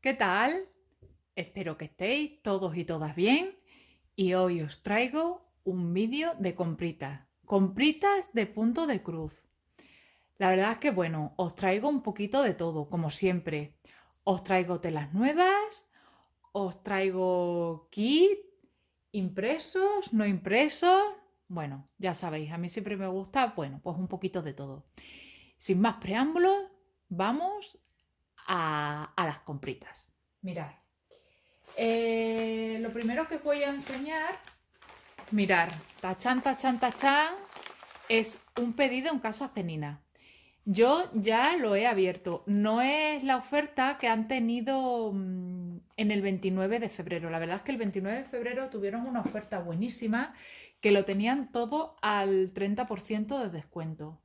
¿qué tal? Espero que estéis todos y todas bien y hoy os traigo un vídeo de compritas, compritas de punto de cruz. La verdad es que bueno, os traigo un poquito de todo, como siempre. Os traigo telas nuevas, os traigo kit, impresos, no impresos, bueno, ya sabéis, a mí siempre me gusta, bueno, pues un poquito de todo. Sin más preámbulos, vamos a, las compritas. Mirar. Eh, lo primero que os voy a enseñar, mirar, tachan, tachan, tachan, es un pedido en Casa Cenina. Yo ya lo he abierto. No es la oferta que han tenido mm, en el 29 de febrero. La verdad es que el 29 de febrero tuvieron una oferta buenísima que lo tenían todo al 30% de descuento.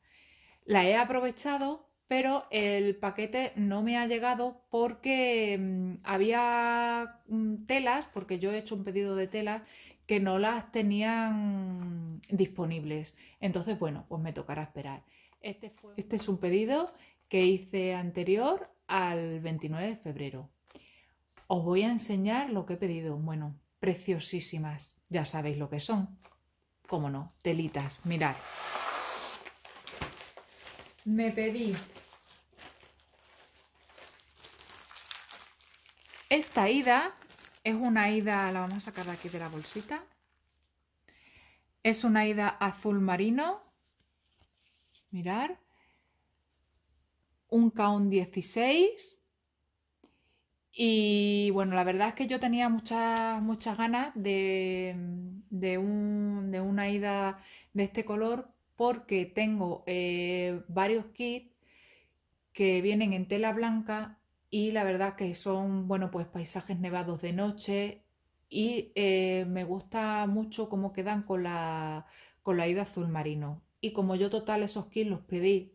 La he aprovechado pero el paquete no me ha llegado porque mm, había mm, telas, porque yo he hecho un pedido de telas que no las tenían disponibles. Entonces, bueno, pues me tocará esperar. Este, este es un pedido que hice anterior al 29 de febrero. Os voy a enseñar lo que he pedido. Bueno, preciosísimas. Ya sabéis lo que son. ¿Cómo no? Telitas, mirad. Me pedí Esta ida es una ida, la vamos a sacar de aquí de la bolsita. Es una ida azul marino. Mirar. Un count 16. Y bueno, la verdad es que yo tenía muchas, muchas ganas de, de, una ida de este color porque tengo eh, varios kits que vienen en tela blanca y la verdad que son, bueno, pues paisajes nevados de noche y eh, me gusta mucho cómo quedan con la, ida azul marino. Y como yo total esos kits los pedí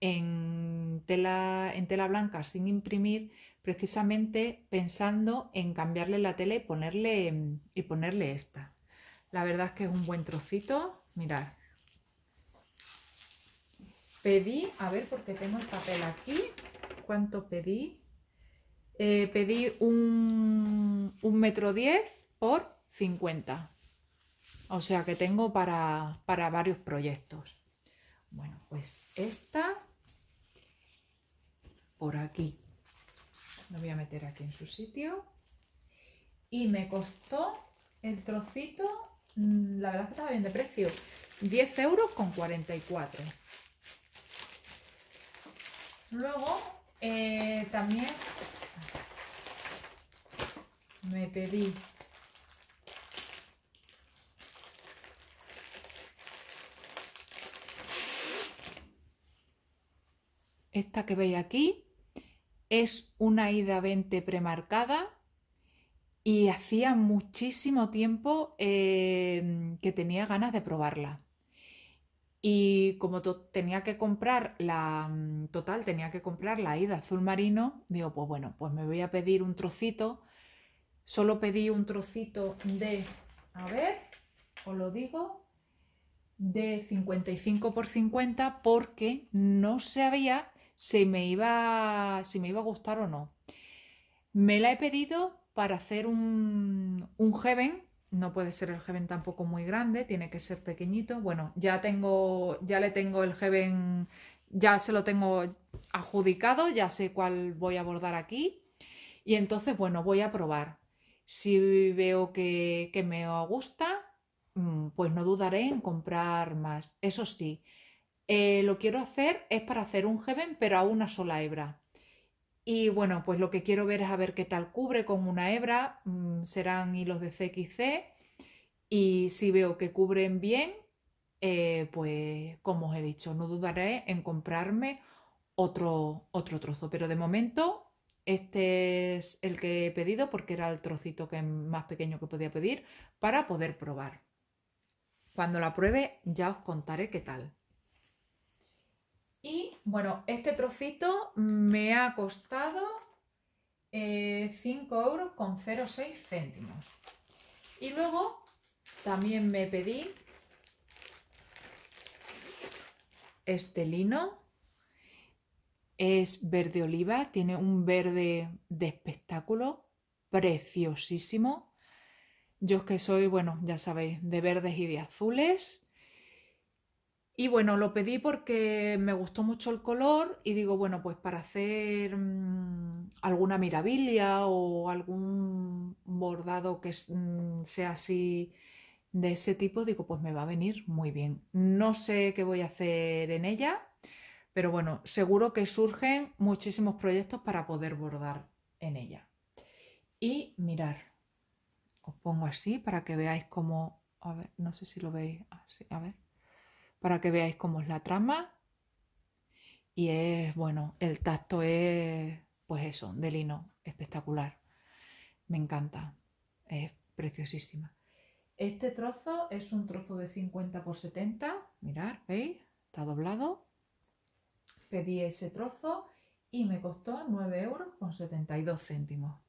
en tela, en tela blanca sin imprimir, precisamente pensando en cambiarle la tela y ponerle, mm, y ponerle esta. La verdad es que es un buen trocito, mirad. Pedí, a ver porque tengo el papel aquí, cuánto pedí. Eh, pedí un, metro 10 por 50. O sea que tengo para, para varios proyectos. Bueno, pues esta por aquí. Lo voy a meter aquí en su sitio. Y me costó el trocito, mm, la verdad que estaba bien de precio, 10 euros con 44. Luego, eh, también me pedí esta que veis aquí es una ida 20 premarcada y hacía muchísimo tiempo eh, que tenía ganas de probarla. Y como tenía que comprar la mm, total, tenía que comprar la ida azul marino, digo, pues bueno, pues me voy a pedir un trocito Solo pedí un trocito de, a ver, os lo digo, de 55 por 50 porque no sabía si me iba, si me iba a gustar o no. Me la he pedido para hacer un, un heaven, no puede ser el Heaven tampoco muy grande, tiene que ser pequeñito. Bueno, ya tengo, ya le tengo el Heaven, ya se lo tengo adjudicado, ya sé cuál voy a abordar aquí. Y entonces, bueno, voy a probar. Si veo que, me gusta, mm, pues no dudaré en comprar más. Eso sí, eh, lo quiero hacer es para hacer un heaven, pero a una sola hebra. Y bueno, pues lo que quiero ver es a ver qué tal cubre con una hebra. Mm, serán hilos de CXC. Y si veo que cubren bien, eh, pues como os he dicho, no dudaré en comprarme otro, otro trozo. Pero de momento este es el que he pedido porque era el trocito que más pequeño que podía pedir para poder probar. Cuando la pruebe ya os contaré qué tal. Y bueno, este trocito me ha costado 5 eh, euros con 0,6 céntimos. Y luego también me pedí este lino es verde oliva, tiene un verde de espectáculo preciosísimo. Yo es que soy, bueno, ya sabéis, de verdes y de azules. Y bueno, lo pedí porque me gustó mucho el color y digo, bueno, pues para hacer mm, alguna mirabilia o algún bordado que mm, sea así de ese tipo, digo, pues me va a venir muy bien. No sé qué voy a hacer en ella, pero bueno, seguro que surgen muchísimos proyectos para poder bordar en ella. Y mirar, os pongo así para que veáis cómo, a ver, no sé si lo veis así, a ver, para que veáis cómo es la trama. Y es, bueno, el tacto es, pues eso, de lino, espectacular. Me encanta, es preciosísima. Este trozo es un trozo de 50 por 70, mirar, ¿veis? Está doblado pedí ese trozo y me costó 9 euros con 72 céntimos.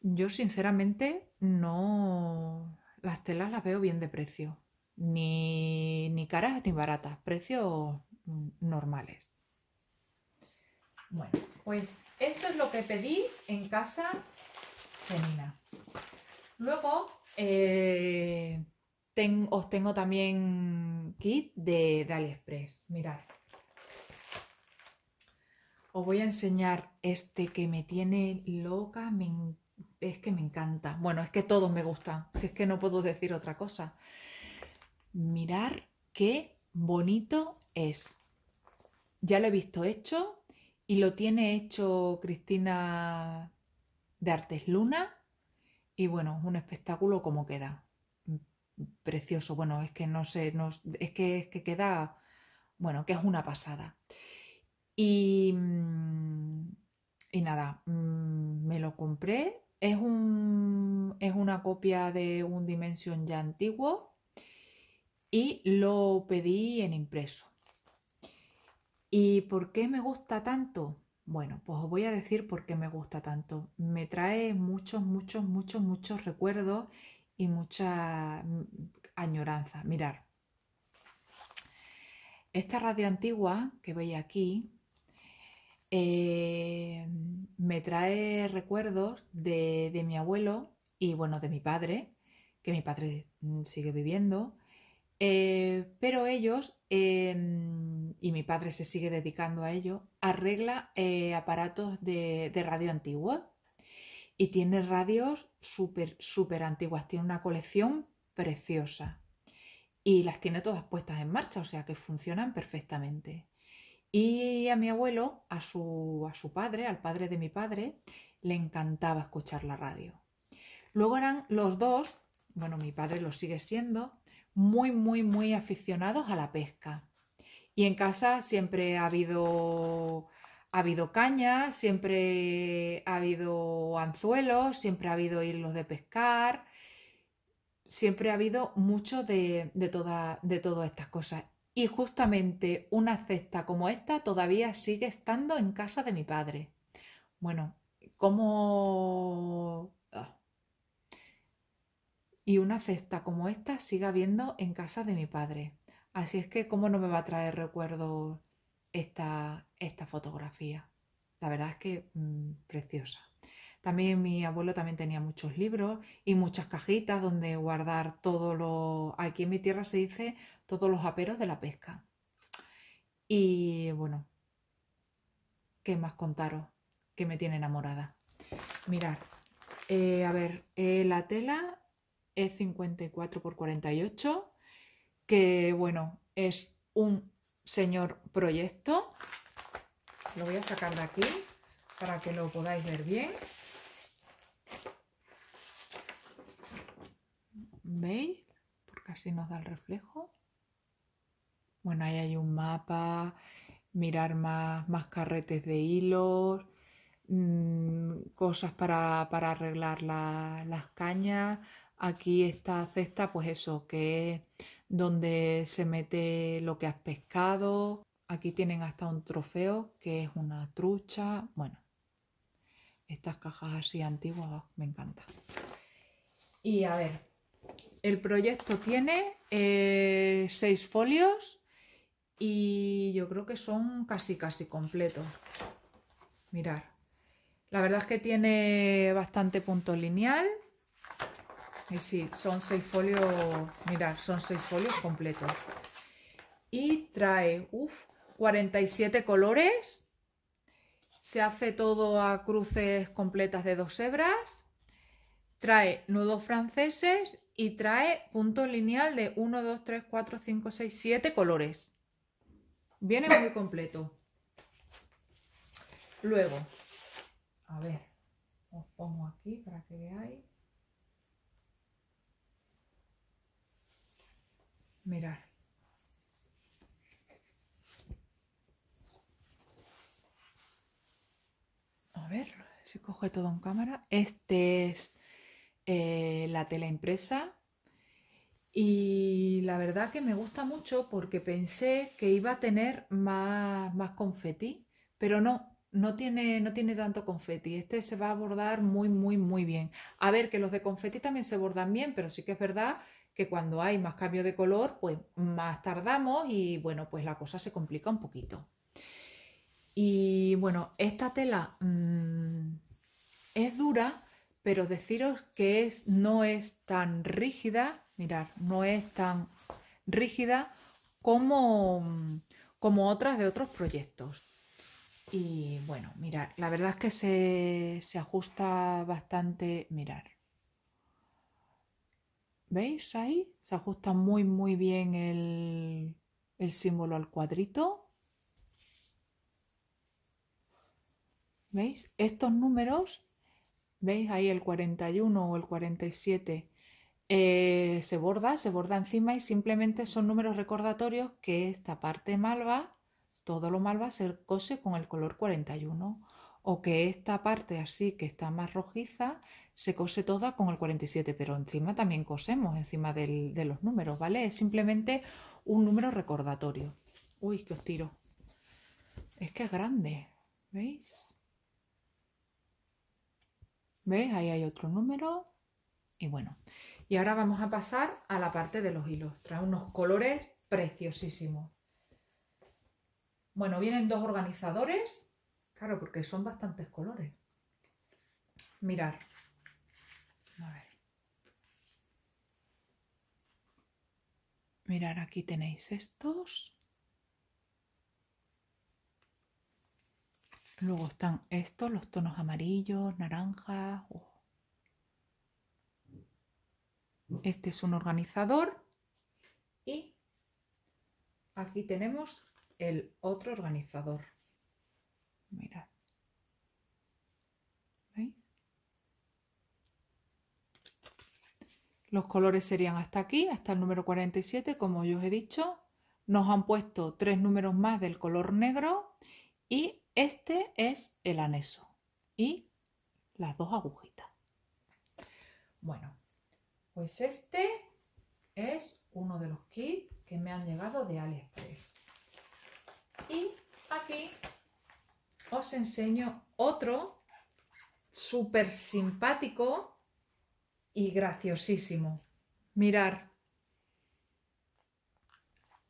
Yo sinceramente no... Las telas las veo bien de precio, ni, caras ni baratas, precios normales. Bueno, pues eso es lo que pedí en casa femenina. Luego eh, os tengo también kit de AliExpress. Mirad, os voy a enseñar este que me tiene loca, es que me encanta. Bueno, es que todos me gustan, si es que no puedo decir otra cosa. Mirar qué bonito es. Ya lo he visto hecho y lo tiene hecho Cristina de Artes Luna. Y bueno, un espectáculo como queda. Precioso. Bueno, es que no sé, es, que, es que queda, bueno, que es una pasada. Mm, y, nada, mm, me lo compré. Es, un, es una copia de un Dimension ya antiguo y lo pedí en impreso. ¿Y por qué me gusta tanto? Bueno, pues os voy a decir por qué me gusta tanto. Me trae muchos, muchos, muchos, muchos recuerdos y mucha mm, añoranza. Mirar, esta radio antigua que veis aquí eh, me trae recuerdos de, mi abuelo y bueno, de mi padre, que mi padre mm, sigue viviendo, eh, pero ellos, em, y mi padre se sigue dedicando a ello, arregla eh, aparatos de, de, radio antigua y tiene radios súper, súper antiguas, tiene una colección preciosa y las tiene todas puestas en marcha, o sea que funcionan perfectamente. Y a mi abuelo, a su, a su padre, al padre de mi padre, le encantaba escuchar la radio. Luego eran los dos, bueno, mi padre lo sigue siendo, muy, muy, muy aficionados a la pesca. Y en casa siempre ha habido, ha habido cañas, siempre ha habido anzuelos, siempre ha habido hilos de pescar, siempre ha habido mucho de, de, toda, de todas estas cosas. Y justamente una cesta como esta todavía sigue estando en casa de mi padre. Bueno, ¿cómo... Ah. Y una cesta como esta sigue habiendo en casa de mi padre. Así es que cómo no me va a traer recuerdo esta, esta fotografía. La verdad es que mm, preciosa. También mi abuelo también tenía muchos libros y muchas cajitas donde guardar todo lo... Aquí en mi tierra se dice todos los aperos de la pesca. Y bueno, ¿qué más contaros? Que me tiene enamorada. Mirad, eh, a ver, eh, la tela es 54 por 48, que bueno, es un señor proyecto. Lo voy a sacar de aquí para que lo podáis ver bien. ¿Veis? Porque así nos da el reflejo. Bueno, ahí hay un mapa, mirar más, carretes de hilos, mm, cosas para, arreglar las cañas. Aquí esta cesta, pues eso, que es donde se mete lo que has pescado. Aquí tienen hasta un trofeo, que es una trucha. Bueno, estas cajas así antiguas, me encanta. Y a ver, el proyecto tiene eh, seis folios y yo creo que son casi casi completos. Mirar. La verdad es que tiene bastante punto lineal. Y sí, son seis folios, mirad, son seis folios completos. Y trae, uff, 47 colores. Se hace todo a cruces completas de dos hebras. Trae nudos franceses y trae punto lineal de 1, 2, 3, 4, 5, 6, 7 colores. Viene muy completo. Luego, a ver, os pongo aquí para que veáis. Mirad. A ver, se coge todo en cámara. Este es eh, la tela impresa. Y la verdad que me gusta mucho porque pensé que iba a tener más, más confeti, pero no, no tiene, no tiene tanto confeti. Este se va a bordar muy, muy, muy bien. A ver, que los de confeti también se bordan bien, pero sí que es verdad que cuando hay más cambio de color, pues más tardamos y bueno, pues la cosa se complica un poquito. Y bueno, esta tela mm, es dura, pero deciros que es, no es tan rígida Mirar, no es tan rígida como, como otras de otros proyectos. Y bueno, mirar, la verdad es que se, ajusta bastante, mirar. ¿Veis ahí? Se ajusta muy, muy bien el, el símbolo al cuadrito. ¿Veis? Estos números, ¿veis ahí el 41 o el 47? Eh, se borda, se borda encima y simplemente son números recordatorios que esta parte malva, todo lo malva se cose con el color 41 o que esta parte así que está más rojiza se cose toda con el 47, pero encima también cosemos encima de los números, ¿vale? Es simplemente un número recordatorio. Uy, que os tiro. Es que es grande, ¿veis? ¿Veis? Ahí hay otro número. Y bueno, y ahora vamos a pasar a la parte de los hilos. Trae unos colores preciosísimos. Bueno, vienen dos organizadores. Claro, porque son bastantes colores. Mirar. A Mirar, aquí tenéis estos. Luego están estos, los tonos amarillos, naranjas. Este es un organizador y aquí tenemos el otro organizador. Mirad. ¿Veis? Los colores serían hasta aquí, hasta el número 47, como yo os he dicho. Nos han puesto tres números más del color negro y este es el anexo y las dos agujitas. Bueno, pues este es uno de los kits que me han llegado de AliExpress. Y aquí os enseño otro súper simpático y graciosísimo. Mirar.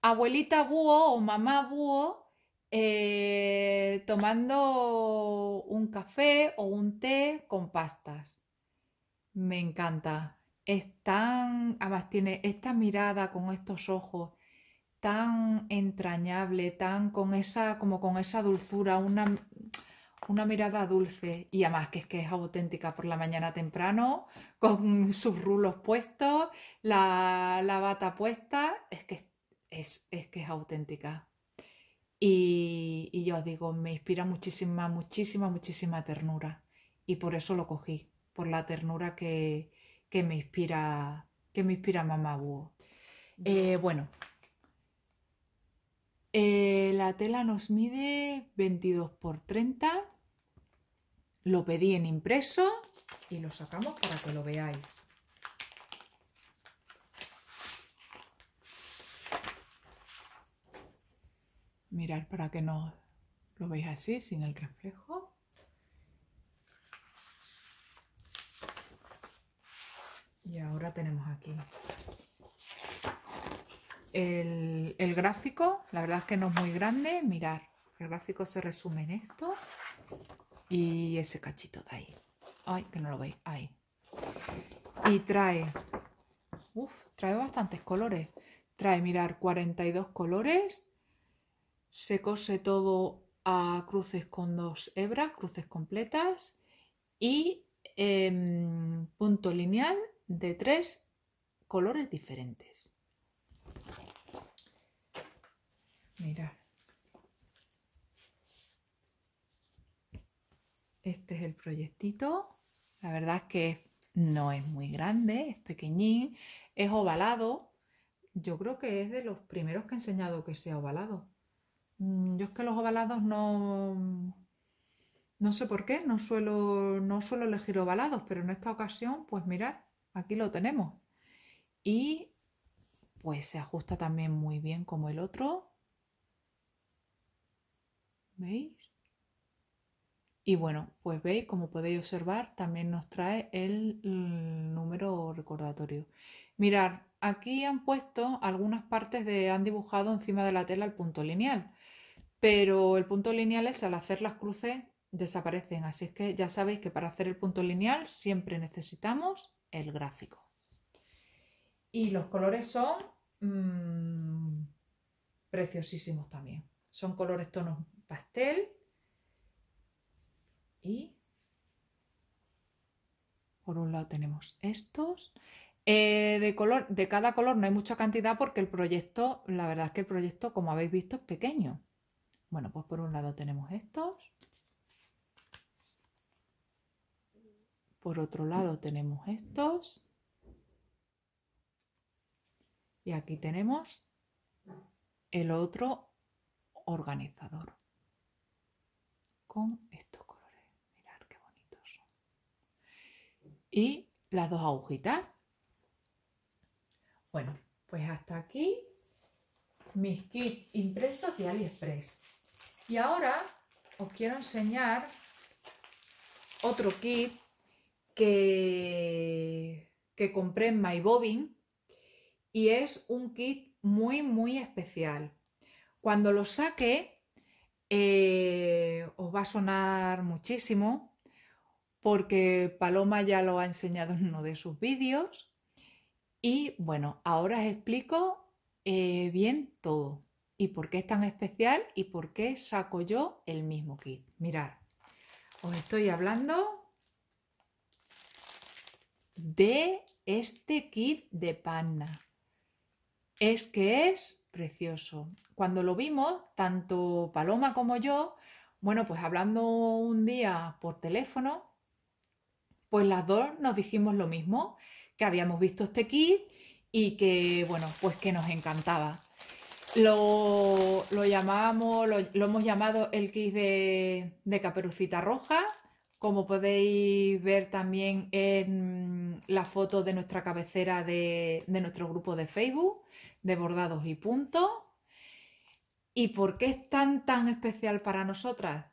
Abuelita búho o mamá búho eh, tomando un café o un té con pastas. Me encanta es tan, además tiene esta mirada con estos ojos tan entrañable, tan con esa, como con esa dulzura, una, una mirada dulce y además que es que es auténtica por la mañana temprano, con sus rulos puestos, la, bata puesta, es que es, que es auténtica. Y, y yo os digo, me inspira muchísima, muchísima, muchísima ternura. Y por eso lo cogí, por la ternura que, que me inspira, que me inspira Mamá eh, bueno, eh, la tela nos mide 22 por 30. Lo pedí en impreso y lo sacamos para que lo veáis. Mirar para que no lo veáis así, sin el reflejo. Y ahora tenemos aquí el, gráfico. La verdad es que no es muy grande. Mirar, el gráfico se resume en esto y ese cachito de ahí. Ay, que no lo veis, ahí. Y trae, uff, trae bastantes colores. Trae, mirar, 42 colores. Se cose todo a cruces con dos hebras, cruces completas. Y em, punto lineal de tres colores diferentes. Mira, Este es el proyectito. La verdad es que no es muy grande, es pequeñín, es ovalado. Yo creo que es de los primeros que he enseñado que sea ovalado. Mm, yo es que los ovalados no... No sé por qué, no suelo, no suelo elegir ovalados, pero en esta ocasión, pues mirad, aquí lo tenemos. Y pues se ajusta también muy bien como el otro. ¿Veis? Y bueno, pues veis, como podéis observar, también nos trae el mm, número recordatorio. Mirad, aquí han puesto algunas partes de, han dibujado encima de la tela el punto lineal, pero el punto lineal es al hacer las cruces desaparecen, así es que ya sabéis que para hacer el punto lineal siempre necesitamos el gráfico. Y los colores son mm, preciosísimos también. Son colores tonos pastel y por un lado tenemos estos. Eh, de, color, de cada color no hay mucha cantidad porque el proyecto, la verdad es que el proyecto, como habéis visto, es pequeño. Bueno, pues por un lado tenemos estos Por otro lado tenemos estos. Y aquí tenemos el otro organizador con estos colores. Mirad qué bonitos son. Y las dos agujitas. Bueno, pues hasta aquí mis kits impresos de AliExpress. Y ahora os quiero enseñar otro kit que, compré en MyBobbin y es un kit muy, muy especial. Cuando lo saque, eh, os va a sonar muchísimo porque Paloma ya lo ha enseñado en uno de sus vídeos. Y bueno, ahora os explico eh, bien todo y por qué es tan especial y por qué saco yo el mismo kit. Mirad, os estoy hablando de este kit de panna. Es que es precioso. Cuando lo vimos, tanto Paloma como yo, bueno, pues hablando un día por teléfono, pues las dos nos dijimos lo mismo, que habíamos visto este kit y que, bueno, pues que nos encantaba. Lo, lo llamamos, lo, hemos llamado el kit de caperucita roja, como podéis ver también en la foto de nuestra cabecera de, de nuestro grupo de Facebook, de bordados y puntos. ¿Y por qué es tan, tan especial para nosotras?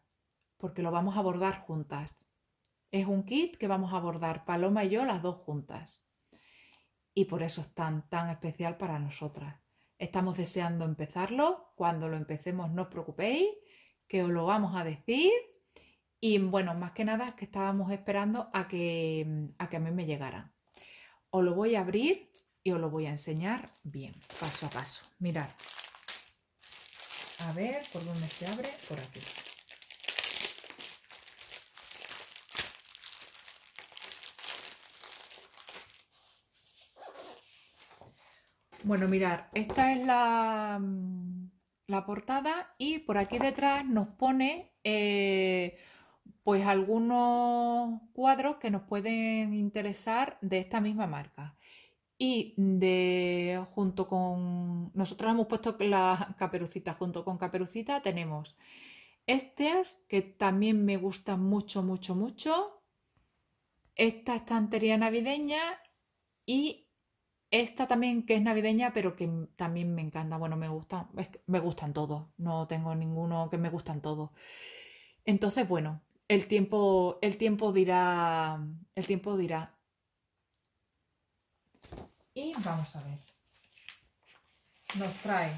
Porque lo vamos a bordar juntas. Es un kit que vamos a bordar Paloma y yo las dos juntas. Y por eso es tan, tan especial para nosotras. Estamos deseando empezarlo. Cuando lo empecemos, no os preocupéis, que os lo vamos a decir y bueno, más que nada que estábamos esperando a que, mm, a que a mí me llegara. Os lo voy a abrir y os lo voy a enseñar bien, paso a paso. Mirad. A ver, ¿por dónde se abre? Por aquí. Bueno, mirar, esta es la, mm, la, portada y por aquí detrás nos pone eh, pues algunos cuadros que nos pueden interesar de esta misma marca. Y de junto con. Nosotros hemos puesto la caperucita. Junto con caperucita tenemos estos que también me gustan mucho, mucho, mucho. Esta estantería navideña y esta también que es navideña, pero que también me encanta. Bueno, me gustan, me gustan todos. No tengo ninguno que me gustan todos. Entonces, bueno, el tiempo, el tiempo dirá, el tiempo dirá. Y vamos a ver. Nos trae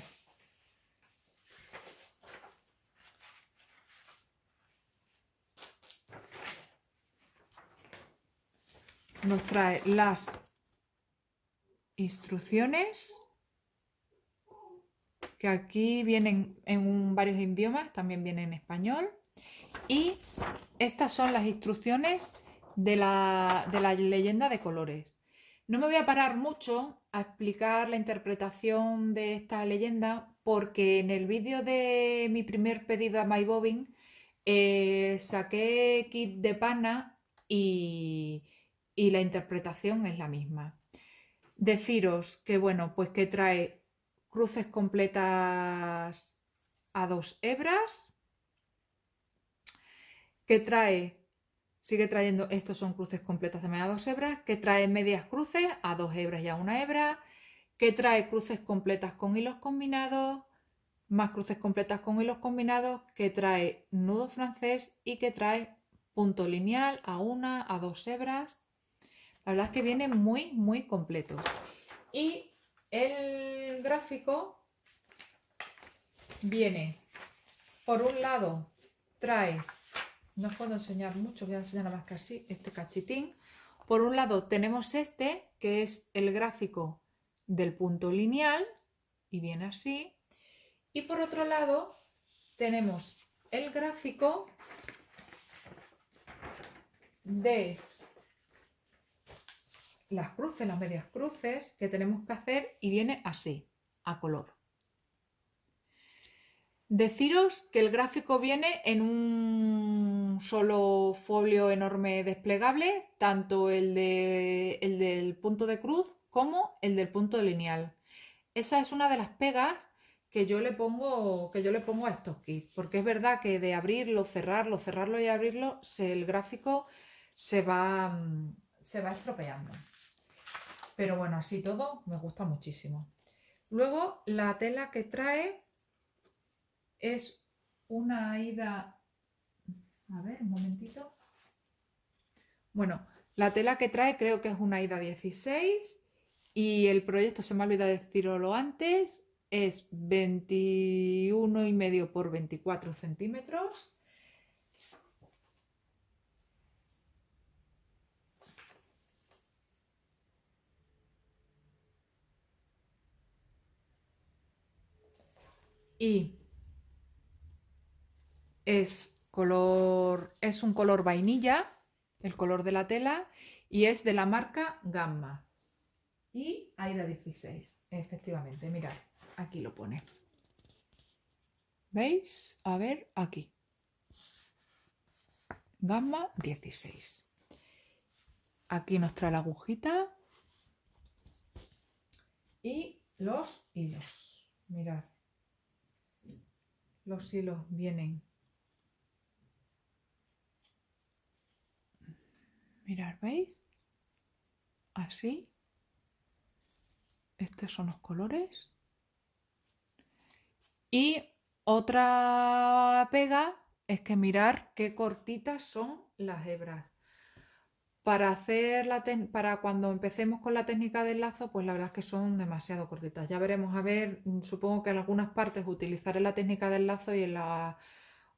nos trae las instrucciones que aquí vienen en varios idiomas, también vienen en español. Y estas son las instrucciones de la, leyenda de colores. No me voy a parar mucho a explicar la interpretación de esta leyenda porque en el vídeo de mi primer pedido a my eh, saqué kit de pana y, y la interpretación es la misma. Deciros que, bueno, pues que trae cruces completas a dos hebras, que trae, sigue trayendo, estos son cruces completas también a dos hebras, que trae medias cruces a dos hebras y a una hebra, que trae cruces completas con hilos combinados, más cruces completas con hilos combinados, que trae nudo francés y que trae punto lineal a una, a dos hebras. La verdad es que viene muy, muy completo. Y el gráfico viene, por un lado, trae no os puedo enseñar mucho, voy a enseñar nada más que así, este cachitín. Por un lado tenemos este, que es el gráfico del punto lineal, y viene así. Y por otro lado tenemos el gráfico de las cruces, las medias cruces que tenemos que hacer y viene así, a color. Deciros que el gráfico viene en un solo folio enorme desplegable, tanto el, de, el del punto de cruz como el del punto lineal. Esa es una de las pegas que yo le pongo, que yo le pongo a estos kits, porque es verdad que de abrirlo, cerrarlo, cerrarlo y abrirlo, el gráfico se va, se va estropeando. Pero bueno, así todo me gusta muchísimo. Luego la tela que trae es una ida a ver, un momentito. Bueno, la tela que trae creo que es una IDA 16 y el proyecto, se me ha olvidado decirlo antes, es 21 y medio por 24 centímetros. Y es color, es un color vainilla, el color de la tela, y es de la marca Gamma. Y Aida 16, efectivamente, mirad, aquí lo pone. ¿Veis? A ver, aquí. Gamma 16. Aquí nos trae la agujita y los hilos. Mirad, los hilos vienen Mirar, ¿veis? Así. Estos son los colores. Y otra pega es que mirar qué cortitas son las hebras. Para, hacer la para cuando empecemos con la técnica del lazo, pues la verdad es que son demasiado cortitas. Ya veremos, a ver, mm, supongo que en algunas partes utilizaré la técnica del lazo y en las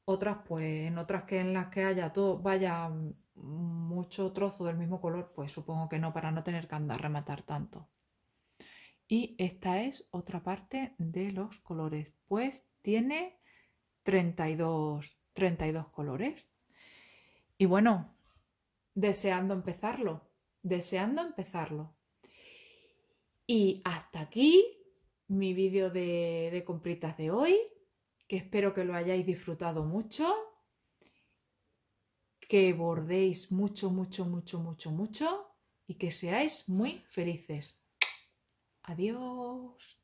otras, pues en otras que en las que haya todo vaya mucho trozo del mismo color, pues supongo que no, para no tener que andar rematar tanto. Y esta es otra parte de los colores, pues tiene 32, 32 colores. Y bueno, deseando empezarlo, deseando empezarlo. Y hasta aquí mi vídeo de, de compritas de hoy, que espero que lo hayáis disfrutado mucho que bordéis mucho, mucho, mucho, mucho, mucho y que seáis muy felices. Adiós.